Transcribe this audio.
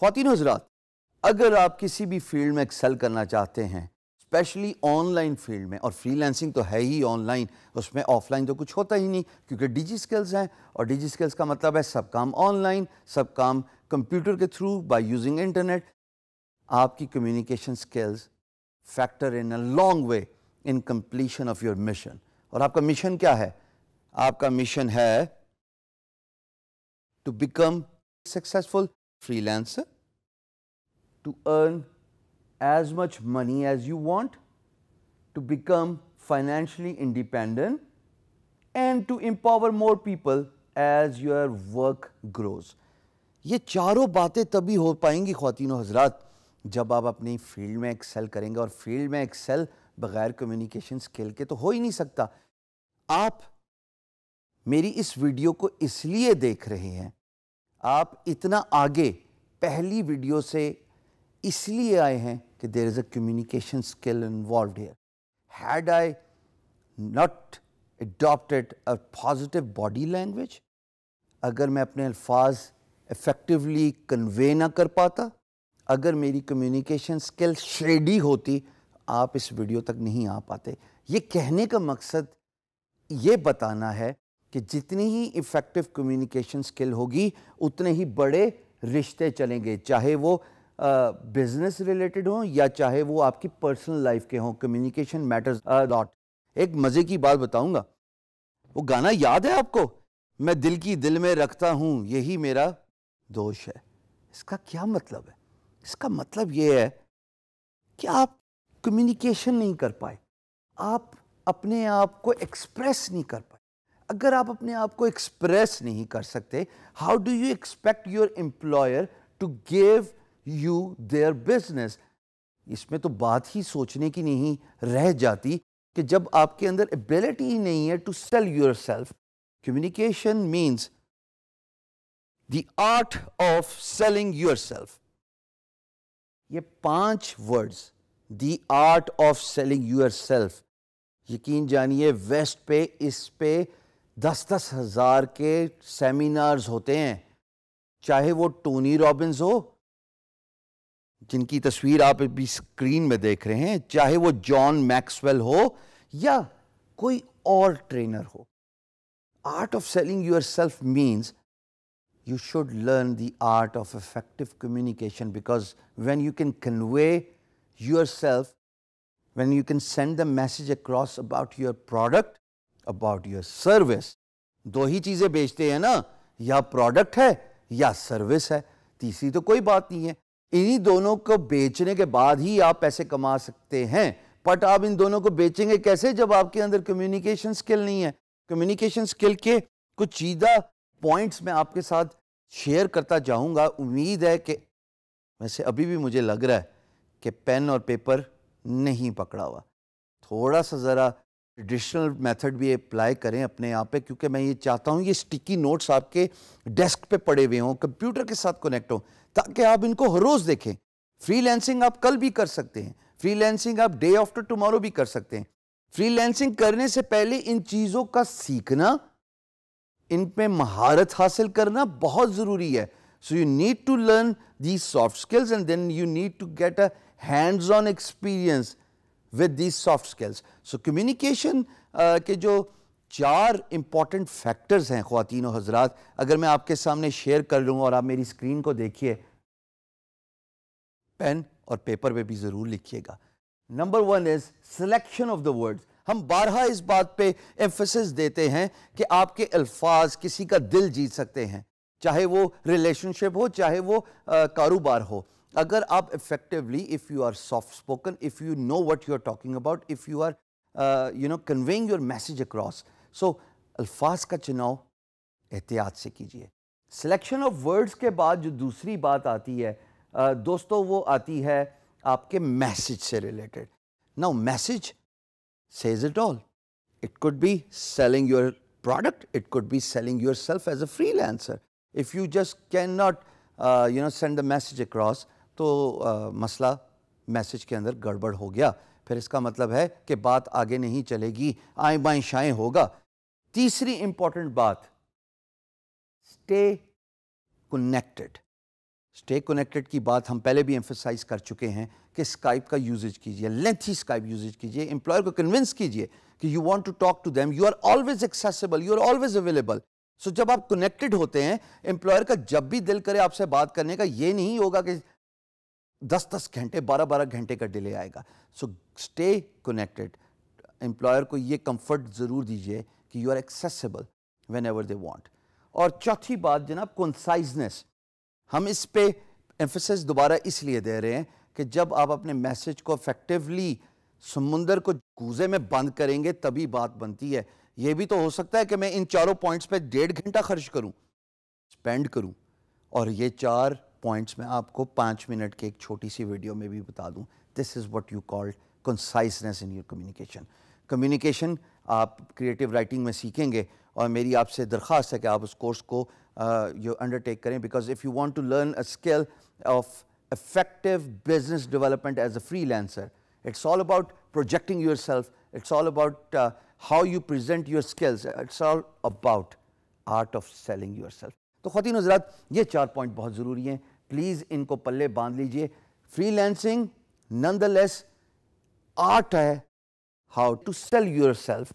खातिन हजरात अगर आप किसी भी फील्ड में एक्सेल करना चाहते हैं स्पेशली ऑनलाइन फील्ड में और फ्रीलांसिंग तो है ही ऑनलाइन उसमें ऑफलाइन तो कुछ होता ही नहीं क्योंकि डिजी स्किल्स हैं और डिजी स्किल्स का मतलब है सब काम ऑनलाइन सब काम कंप्यूटर के थ्रू बाय यूजिंग इंटरनेट आपकी communication skills factor in a long way in completion of your mission और आपका मिशन क्या है आपका मिशन है to become successful freelancer to earn as much money as you want, to become financially independent and to empower more people as your work grows. ये चारों बातें तभी हो पाएंगी खातिनों हजरात जब आप अपनी फील्ड में एक्सेल करेंगे और फील्ड में एक्सेल बगैर कम्युनिकेशन स्किल के तो हो ही नहीं सकता आप मेरी इस वीडियो को इसलिए देख रहे हैं आप इतना आगे पहली वीडियो से इसलिए आए हैं कि there is a communication skill involve here had I not adopted a positive body language अगर मैं अपने अल्फाज इफ़ेक्टिवली कन्वे ना कर पाता अगर मेरी कम्युनिकेशन स्किल श्रेडी होती आप इस वीडियो तक नहीं आ पाते ये कहने का मकसद ये बताना है कि जितनी ही इफ़ेक्टिव कम्युनिकेशन स्किल होगी उतने ही बड़े रिश्ते चलेंगे चाहे वो बिजनेस रिलेटेड हों या चाहे वो आपकी पर्सनल लाइफ के हों कम्युनिकेशन मैटर्स डॉट एक मज़े की बात बताऊंगा वो गाना याद है आपको मैं दिल की दिल में रखता हूँ यही मेरा दोष है इसका क्या मतलब है इसका मतलब ये है कि आप कम्युनिकेशन नहीं कर पाए आप अपने आप को एक्सप्रेस नहीं कर पाए अगर आप अपने आप को एक्सप्रेस नहीं कर सकते how do you expect your employer to give you their business इसमें तो बात ही सोचने की नहीं रह जाती कि जब आपके अंदर एबिलिटी ही नहीं है to sell yourself means the art of selling yourself ये पांच words the art of selling yourself यकीन जानिए वेस्ट पे इस पे दस दस हजार के सेमिनार्स होते हैं चाहे वो टोनी रॉबिन्स हो जिनकी तस्वीर आप अभी स्क्रीन में देख रहे हैं चाहे वो जॉन मैक्सवेल हो या कोई और ट्रेनर हो art of selling yourself means you should learn the art of effective communication because when you can convey yourself when you can send the message across about your product about your service दो ही चीज़ें बेचते हैं ना या product है या service है तीसरी तो कोई बात नहीं है इन्हीं दोनों को बेचने के बाद ही आप पैसे कमा सकते हैं बट आप इन दोनों को बेचेंगे कैसे जब आपके अंदर कम्युनिकेशन स्किल नहीं है कम्युनिकेशन स्किल के कुछ चीदा पॉइंट्स मैं आपके साथ शेयर करता जाऊंगा उम्मीद है कि वैसे अभी भी मुझे लग रहा है कि पेन और पेपर नहीं पकड़ा हुआ थोड़ा सा ज़रा ट्रेडिशनल मेथड भी अप्लाई करें अपने यहाँ पे क्योंकि मैं ये चाहता हूँ ये स्टिकी नोट्स आपके डेस्क पे पड़े हुए हों कंप्यूटर के साथ कनेक्ट हों ताकि आप इनको हर रोज़ देखें फ्रीलैंसिंग आप कल भी कर सकते हैं फ्रीलैंसिंग आप डे आफ्टर टुमारो भी कर सकते हैं फ्रीलैंसिंग करने से पहले इन चीज़ों का सीखना इन पर महारत हासिल करना बहुत ज़रूरी है so you need to learn the soft skills and then you need to get a hands on experience with these soft skills so communication के जो चार इम्पॉर्टेंट फैक्टर्स हैं ख़वान और हजरात अगर मैं आपके सामने शेयर कर लूँ और आप मेरी स्क्रीन को देखिए पेन और पेपर पे भी ज़रूर लिखिएगा number one is selection of the words हम बारहा इस बात पे एम्फोसिस देते हैं कि आपके अल्फाज किसी का दिल जीत सकते हैं चाहे वो रिलेशनशिप हो चाहे वो uh, कारोबार हो अगर आप effectively if you are soft spoken if you know what you are talking about if you are you know conveying your message across so अल्फाज का चुनाव एहतियात से कीजिए सिलेक्शन ऑफ वर्ड्स के बाद जो दूसरी बात आती है uh, दोस्तों वो आती है आपके मैसेज से related now message says it all it could be selling your product it could be selling yourself as a freelancer if you just can not you know send the message across तो आ, मसला message के अंदर गड़बड़ हो गया फिर इसका मतलब है कि बात आगे नहीं चलेगी आए बाएं शाएं होगा तीसरी इंपॉर्टेंट बात स्टे कनेक्टेड स्टे कनेक्टेड की बात हम पहले भी एम्फोसाइज कर चुके हैं कि स्काइप का यूजेज कीजिए लेंथी स्काइप यूजेज कीजिए एम्प्लॉयर को कन्विंस कीजिए कि you want to talk to them you are always accessible you are always available so जब आप कनेक्टेड होते हैं एम्प्लॉयर का जब भी दिल करे आपसे बात करने का ये नहीं होगा कि दस दस घंटे बारह बारह घंटे का डिले आएगा सो स्टे कनेक्टेड एम्प्लॉयर को ये कंफर्ट ज़रूर दीजिए कि you are accessible whenever they want और चौथी बात जनाब कंसाइजनेस हम इस पर एम्फोसिस दोबारा इसलिए दे रहे हैं कि जब आप अपने मैसेज को इफेक्टिवली समुंदर को कूजे में बंद करेंगे तभी बात बनती है यह भी तो हो सकता है कि मैं इन चारों पॉइंट्स पे डेढ़ घंटा खर्च करूं स्पेंड करूं और ये चार पॉइंट्स मैं आपको पाँच मिनट के एक छोटी सी वीडियो में भी बता दूँ this is what you called conciseness in your communication communication आप क्रिएटिव राइटिंग में सीखेंगे और मेरी आपसे दरख्वास्त है कि आप उस कोर्स को यू uh, अंडरटेक करें because if you want to learn a skill of effective business development as a free freelancer it's all about projecting yourself it's all about how you present your skills it's all about art of selling yourself तो ख़वान हजरात ये चार point बहुत ज़रूरी हैं please इनको पल्ले बांध लीजिए freelancing and less art है how to sell your self